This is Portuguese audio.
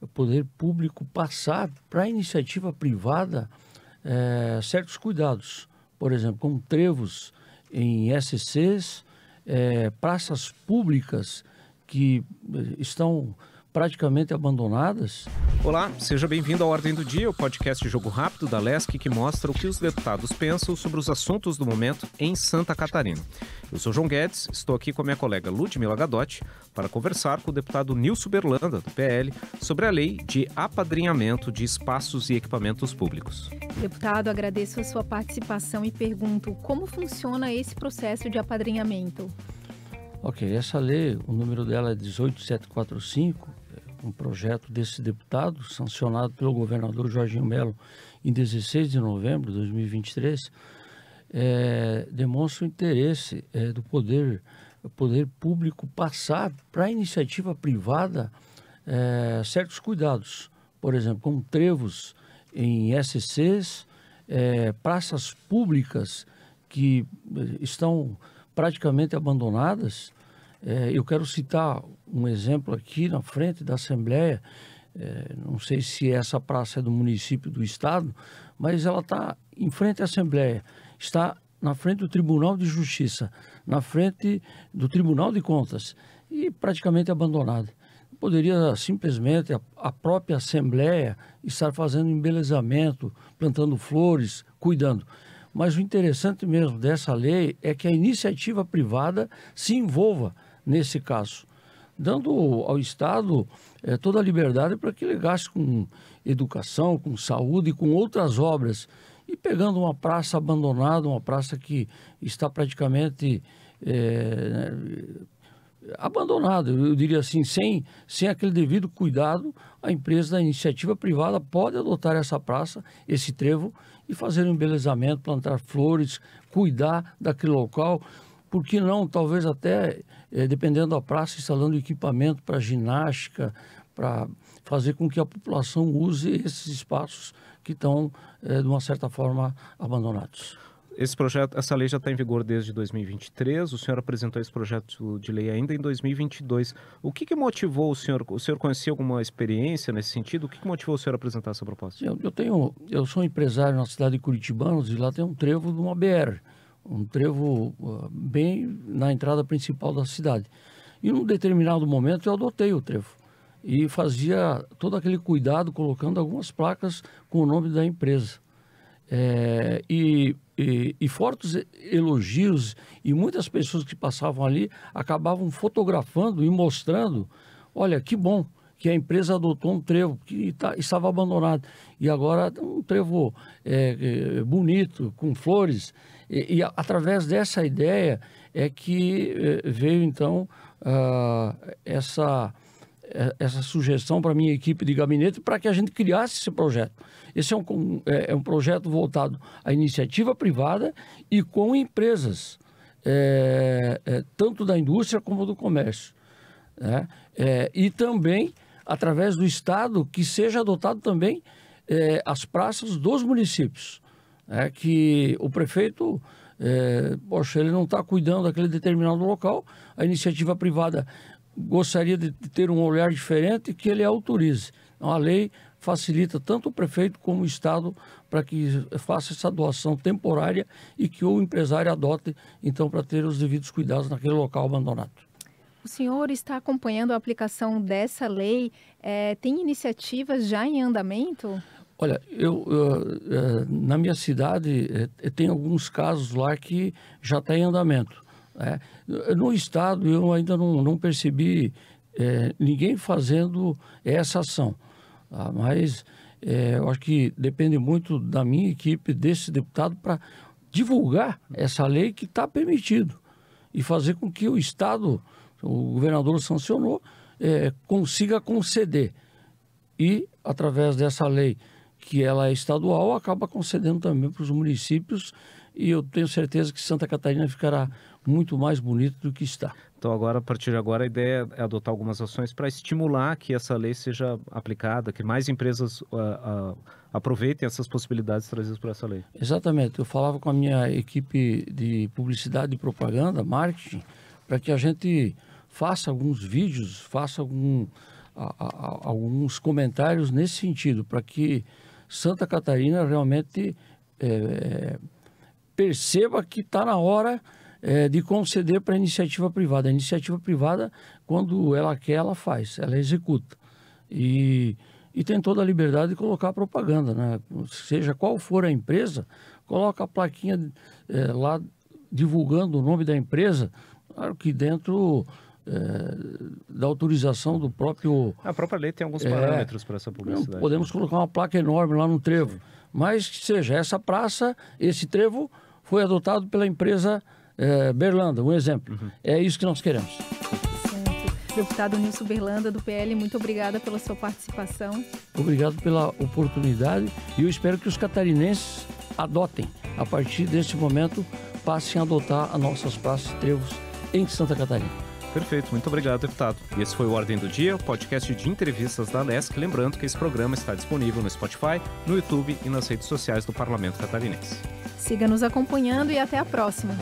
o poder público passar para a iniciativa privada é, certos cuidados, por exemplo, com trevos em SCs, é, eh, praças públicas que eh, estão praticamente abandonadas. Olá, seja bem-vindo à Ordem do Dia, o podcast Jogo Rápido da LESC que mostra o que os deputados pensam sobre os assuntos do momento em Santa Catarina. Eu sou João Guedes, estou aqui com a minha colega Ludmila Gadotti para conversar com o deputado Nilson Berlanda, do PL, sobre a lei de apadrinhamento de espaços e equipamentos públicos. Deputado, agradeço a sua participação e pergunto como funciona esse processo de apadrinhamento. Ok, essa lei, o número dela é 18745, um projeto desse deputado, sancionado pelo governador Jorginho Melo em 16 de novembro de 2023, é, demonstra o interesse é, do poder, poder público passar para a iniciativa privada é, certos cuidados, por exemplo, como trevos em SCs, é, praças públicas que é, estão praticamente abandonadas, é, eu quero citar um exemplo aqui na frente da Assembleia. É, não sei se essa praça é do município, do estado, mas ela está em frente à Assembleia, está na frente do Tribunal de Justiça, na frente do Tribunal de Contas e praticamente abandonada. Poderia simplesmente a, a própria Assembleia estar fazendo embelezamento, plantando flores, cuidando. Mas o interessante mesmo dessa lei é que a iniciativa privada se envolva nesse caso, dando ao Estado é, toda a liberdade para que ele gaste com educação, com saúde e com outras obras. E pegando uma praça abandonada, uma praça que está praticamente é, abandonada, eu diria assim, sem, sem aquele devido cuidado, a empresa da iniciativa privada pode adotar essa praça, esse trevo, e fazer um embelezamento, plantar flores, cuidar daquele local por que não, talvez até, é, dependendo da praça, instalando equipamento para ginástica, para fazer com que a população use esses espaços que estão, é, eh, de uma certa forma, abandonados. Esse projeto, essa lei já está em vigor desde 2023. O senhor apresentou esse projeto de lei ainda em 2022. O que, que motivou o senhor? O senhor conhecia alguma experiência nesse sentido? O que, que motivou o senhor a apresentar essa proposta? Eu, eu tenho, eu sou empresário na cidade de Curitibanos e lá tem um trevo de uma BR um trevo ah, bem na entrada principal da cidade. E num determinado momento eu adotei o trevo e fazia todo aquele cuidado colocando algumas placas com o nome da empresa. É, e, e, e, fortes elogios e muitas pessoas que passavam ali acabavam fotografando e mostrando, olha que bom, que a empresa adotou um trevo que tá, estava abandonado. E agora um trevo é, é bonito, com flores. E, e através dessa ideia é que é, veio então uh, essa, é, essa sugestão para a minha equipe de gabinete para que a gente criasse esse projeto. Esse é um, é um projeto voltado à iniciativa privada e com empresas, tanto da indústria como do comércio. Né? e também através do Estado, que seja adotado também eh, as praças dos municípios. É que o prefeito, eh, poxa, ele não está cuidando daquele determinado local, a iniciativa privada gostaria de ter um olhar diferente que ele autorize. Então, a lei facilita tanto o prefeito como o Estado para que faça essa doação temporária e que o empresário adote, então, para ter os devidos cuidados naquele local abandonado. O senhor está acompanhando a aplicação dessa lei? É, tem iniciativas já em andamento? Olha, eu, é, na minha cidade é, tem alguns casos lá que já está em andamento. Né? No estado eu ainda não, não percebi é, ninguém fazendo essa ação, tá? mas eu acho que depende muito da minha equipe, desse deputado, para divulgar essa lei que está permitido e fazer com que o estado o governador sancionou, é, consiga conceder. E, através dessa lei, que ela é estadual, acaba concedendo também para os municípios e eu tenho certeza que Santa Catarina ficará muito mais bonita do que está. Então agora, a partir de agora, a ideia é adotar algumas ações para estimular que essa lei seja aplicada, que mais empresas uh, uh, aproveitem essas possibilidades trazidas por essa lei. Exatamente. Eu falava com a minha equipe de publicidade e propaganda, marketing, para que a gente faça alguns vídeos, faça algum, a, a, alguns comentários nesse sentido, para que Santa Catarina realmente é, perceba que está na hora é, de conceder para a iniciativa privada. A iniciativa privada, quando ela quer, ela faz, ela executa. E, e tem toda a liberdade de colocar propaganda, né? seja qual for a empresa, coloca a plaquinha é, lá divulgando o nome da empresa, claro que dentro eh, da autorização do próprio. A própria lei tem alguns é, parâmetros para essa publicidade. Podemos né? colocar uma placa enorme lá no trevo. Sim. Mas que seja, essa praça, esse trevo, foi adotado pela empresa eh, Berlanda, um exemplo. Uhum. É isso que nós queremos. Deputado Nilson Berlanda, do PL, muito obrigada pela sua participação. Obrigado pela oportunidade e eu espero que os catarinenses adotem. A partir deste momento, passem a adotar as nossas praças e trevos em Santa Catarina. Perfeito, muito obrigado, deputado. E esse foi o Ordem do Dia, o podcast de entrevistas da LESC. Lembrando que esse programa está disponível no Spotify, no YouTube e nas redes sociais do Parlamento Catarinense. Siga nos acompanhando e até a próxima.